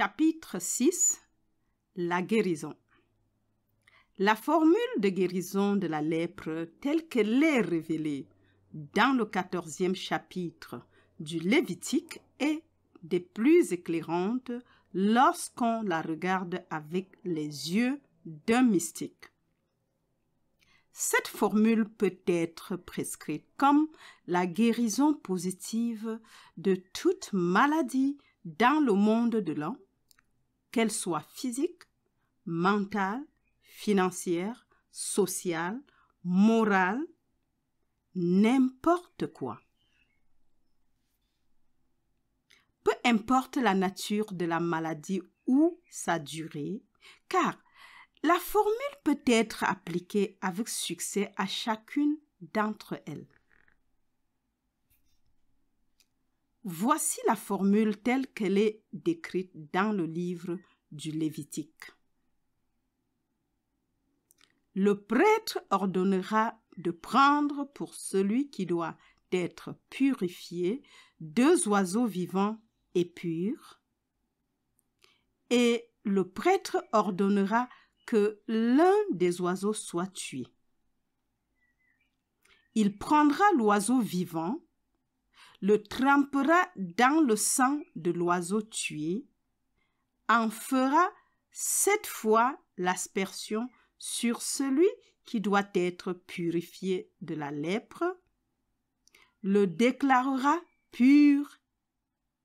Chapitre 6 La guérison La formule de guérison de la lèpre telle qu'elle est révélée dans le quatorzième chapitre du Lévitique est des plus éclairantes lorsqu'on la regarde avec les yeux d'un mystique. Cette formule peut être prescrite comme la guérison positive de toute maladie dans le monde de l'homme quelle soit physique, mentale, financière, sociale, morale, n'importe quoi. Peu importe la nature de la maladie ou sa durée, car la formule peut être appliquée avec succès à chacune d'entre elles. Voici la formule telle qu'elle est décrite dans le livre du Lévitique. Le prêtre ordonnera de prendre pour celui qui doit être purifié deux oiseaux vivants et purs, et le prêtre ordonnera que l'un des oiseaux soit tué. Il prendra l'oiseau vivant le trempera dans le sang de l'oiseau tué, en fera sept fois l'aspersion sur celui qui doit être purifié de la lèpre, le déclarera pur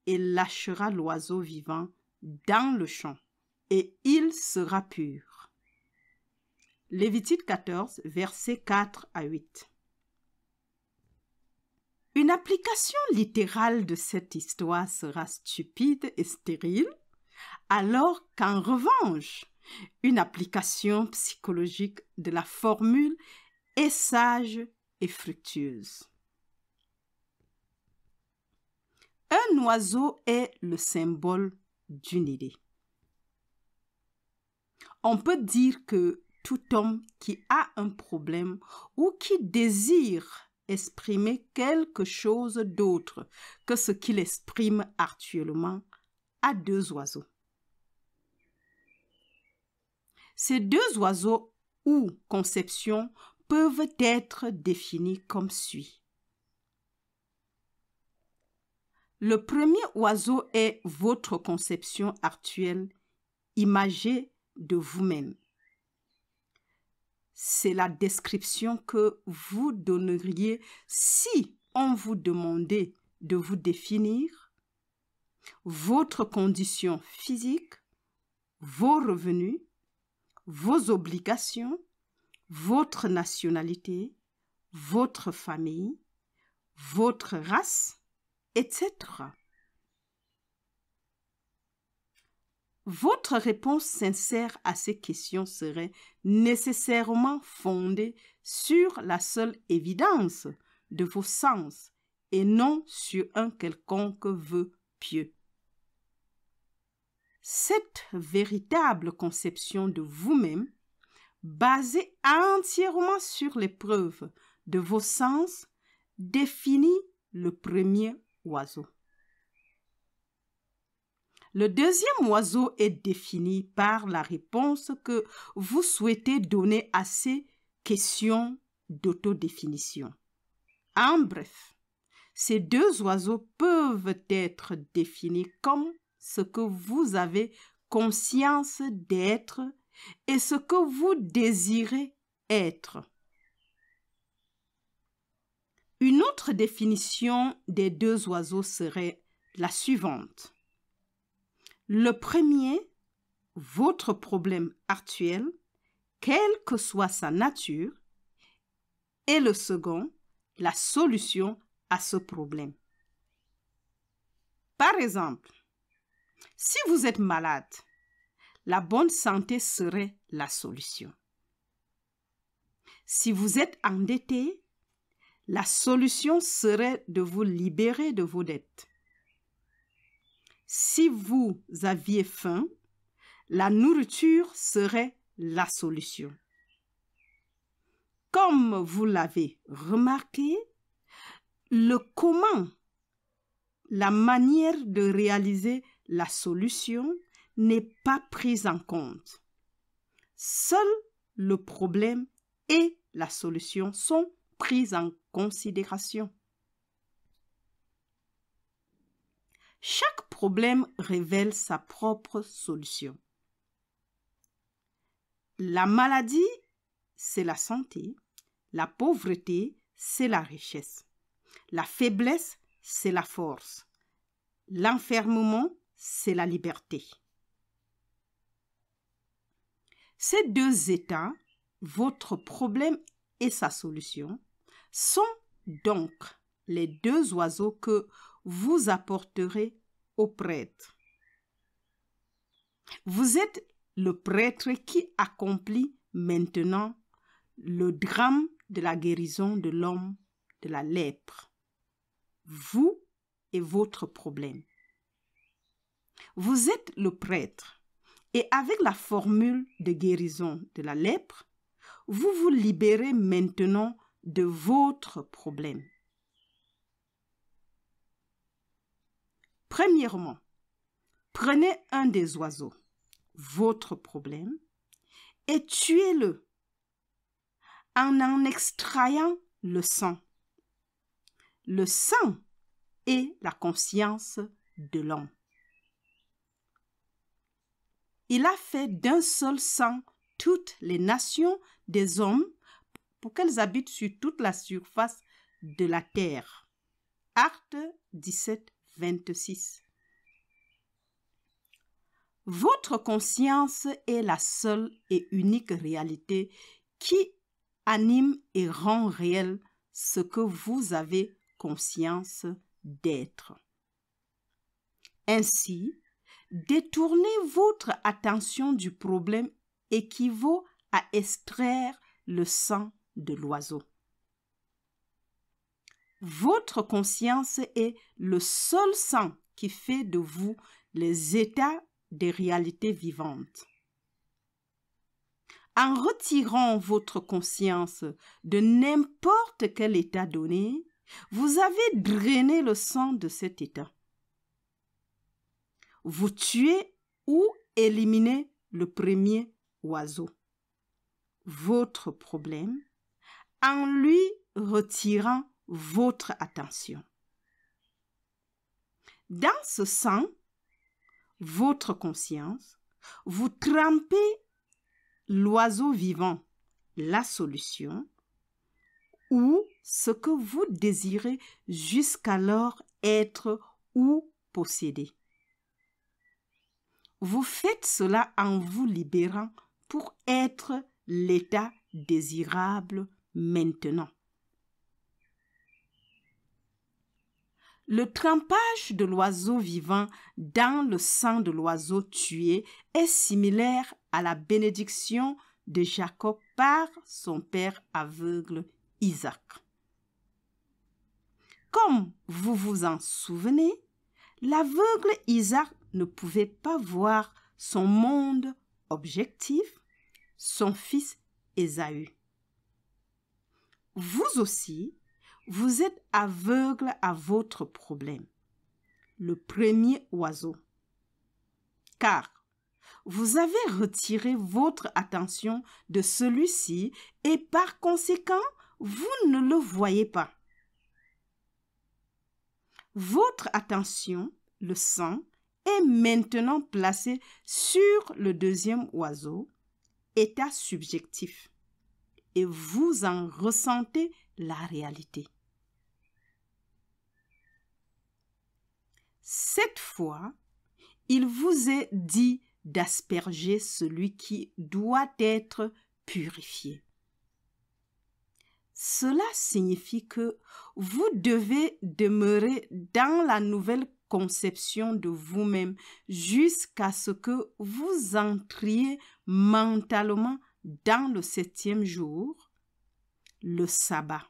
et lâchera l'oiseau vivant dans le champ, et il sera pur. Lévitique 14, versets 4 à 8. Une application littérale de cette histoire sera stupide et stérile, alors qu'en revanche, une application psychologique de la formule est sage et fructueuse. Un oiseau est le symbole d'une idée. On peut dire que tout homme qui a un problème ou qui désire exprimer quelque chose d'autre que ce qu'il exprime actuellement à deux oiseaux. Ces deux oiseaux ou conceptions peuvent être définis comme suit. Le premier oiseau est votre conception actuelle, imagée de vous-même c'est la description que vous donneriez si on vous demandait de vous définir votre condition physique, vos revenus, vos obligations, votre nationalité, votre famille, votre race, etc. Votre réponse sincère à ces questions serait nécessairement fondée sur la seule évidence de vos sens et non sur un quelconque vœu pieux. Cette véritable conception de vous-même, basée entièrement sur les preuves de vos sens, définit le premier oiseau. Le deuxième oiseau est défini par la réponse que vous souhaitez donner à ces questions d'autodéfinition. En bref, ces deux oiseaux peuvent être définis comme ce que vous avez conscience d'être et ce que vous désirez être. Une autre définition des deux oiseaux serait la suivante. Le premier, votre problème actuel, quelle que soit sa nature, et le second, la solution à ce problème. Par exemple, si vous êtes malade, la bonne santé serait la solution. Si vous êtes endetté, la solution serait de vous libérer de vos dettes si vous aviez faim, la nourriture serait la solution. Comme vous l'avez remarqué, le comment, la manière de réaliser la solution n'est pas prise en compte. Seul le problème et la solution sont prises en considération. Chaque problème révèle sa propre solution. La maladie, c'est la santé. La pauvreté, c'est la richesse. La faiblesse, c'est la force. L'enfermement, c'est la liberté. Ces deux états, votre problème et sa solution, sont donc les deux oiseaux que vous apporterez au prêtre. Vous êtes le prêtre qui accomplit maintenant le drame de la guérison de l'homme de la lèpre. Vous et votre problème. Vous êtes le prêtre et avec la formule de guérison de la lèpre, vous vous libérez maintenant de votre problème. Premièrement, prenez un des oiseaux, votre problème, et tuez-le en en extrayant le sang. Le sang est la conscience de l'homme. Il a fait d'un seul sang toutes les nations des hommes pour qu'elles habitent sur toute la surface de la terre. Acte 17, 26. Votre conscience est la seule et unique réalité qui anime et rend réel ce que vous avez conscience d'être. Ainsi, détourner votre attention du problème équivaut à extraire le sang de l'oiseau. Votre conscience est le seul sang qui fait de vous les états des réalités vivantes. En retirant votre conscience de n'importe quel état donné, vous avez drainé le sang de cet état. Vous tuez ou éliminez le premier oiseau. Votre problème, en lui retirant votre attention. Dans ce sang, votre conscience, vous trempez l'oiseau vivant, la solution, ou ce que vous désirez jusqu'alors être ou posséder. Vous faites cela en vous libérant pour être l'état désirable maintenant. Le trempage de l'oiseau vivant dans le sang de l'oiseau tué est similaire à la bénédiction de Jacob par son père aveugle Isaac. Comme vous vous en souvenez, l'aveugle Isaac ne pouvait pas voir son monde objectif, son fils Esaü. Vous aussi, vous êtes aveugle à votre problème. Le premier oiseau. Car vous avez retiré votre attention de celui-ci et par conséquent, vous ne le voyez pas. Votre attention, le sang, est maintenant placée sur le deuxième oiseau, état subjectif, et vous en ressentez la réalité. Cette fois, il vous est dit d'asperger celui qui doit être purifié. Cela signifie que vous devez demeurer dans la nouvelle conception de vous-même jusqu'à ce que vous entriez mentalement dans le septième jour, le sabbat,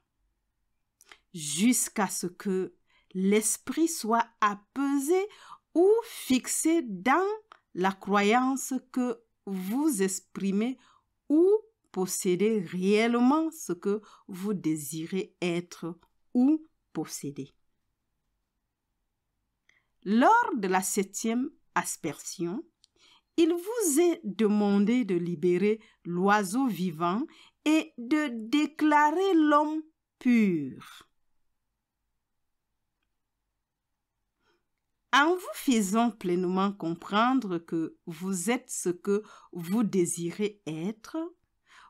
jusqu'à ce que l'esprit soit apaisé ou fixé dans la croyance que vous exprimez ou possédez réellement ce que vous désirez être ou posséder. Lors de la septième aspersion, il vous est demandé de libérer l'oiseau vivant et de déclarer l'homme pur. en vous faisant pleinement comprendre que vous êtes ce que vous désirez être,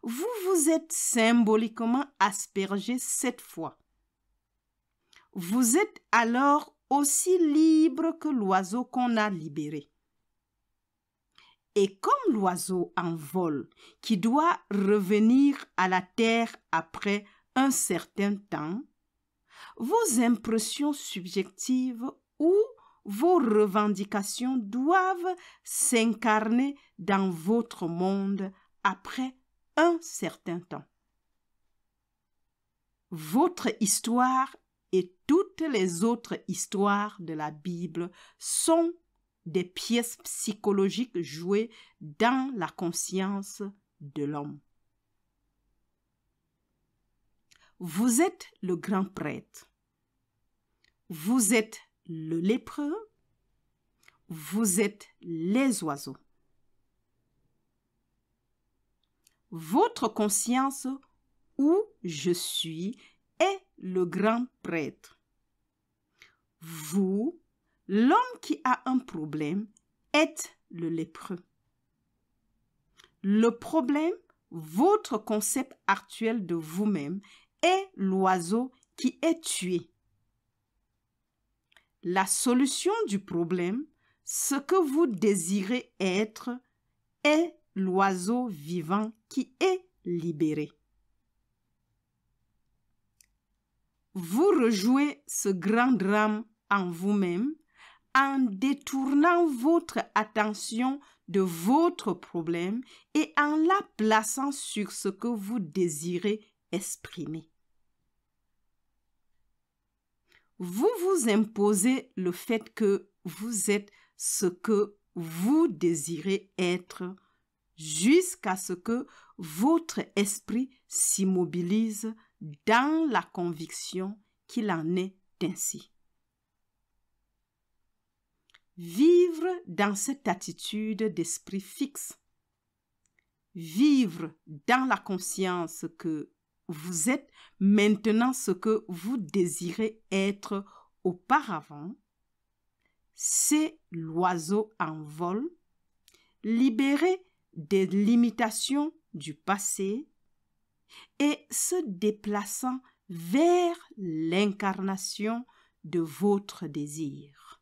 vous vous êtes symboliquement aspergé cette fois. Vous êtes alors aussi libre que l'oiseau qu'on a libéré. Et comme l'oiseau en vol, qui doit revenir à la terre après un certain temps, vos impressions subjectives ou vos revendications doivent s'incarner dans votre monde après un certain temps. Votre histoire et toutes les autres histoires de la Bible sont des pièces psychologiques jouées dans la conscience de l'homme. Vous êtes le grand prêtre. Vous êtes le lépreux, vous êtes les oiseaux. Votre conscience où je suis est le grand prêtre. Vous, l'homme qui a un problème, êtes le lépreux. Le problème, votre concept actuel de vous-même, est l'oiseau qui est tué la solution du problème, ce que vous désirez être, est l'oiseau vivant qui est libéré. Vous rejouez ce grand drame en vous-même en détournant votre attention de votre problème et en la plaçant sur ce que vous désirez exprimer vous vous imposez le fait que vous êtes ce que vous désirez être jusqu'à ce que votre esprit s'immobilise dans la conviction qu'il en est ainsi. Vivre dans cette attitude d'esprit fixe. Vivre dans la conscience que vous êtes maintenant ce que vous désirez être auparavant, c'est l'oiseau en vol, libéré des limitations du passé et se déplaçant vers l'incarnation de votre désir.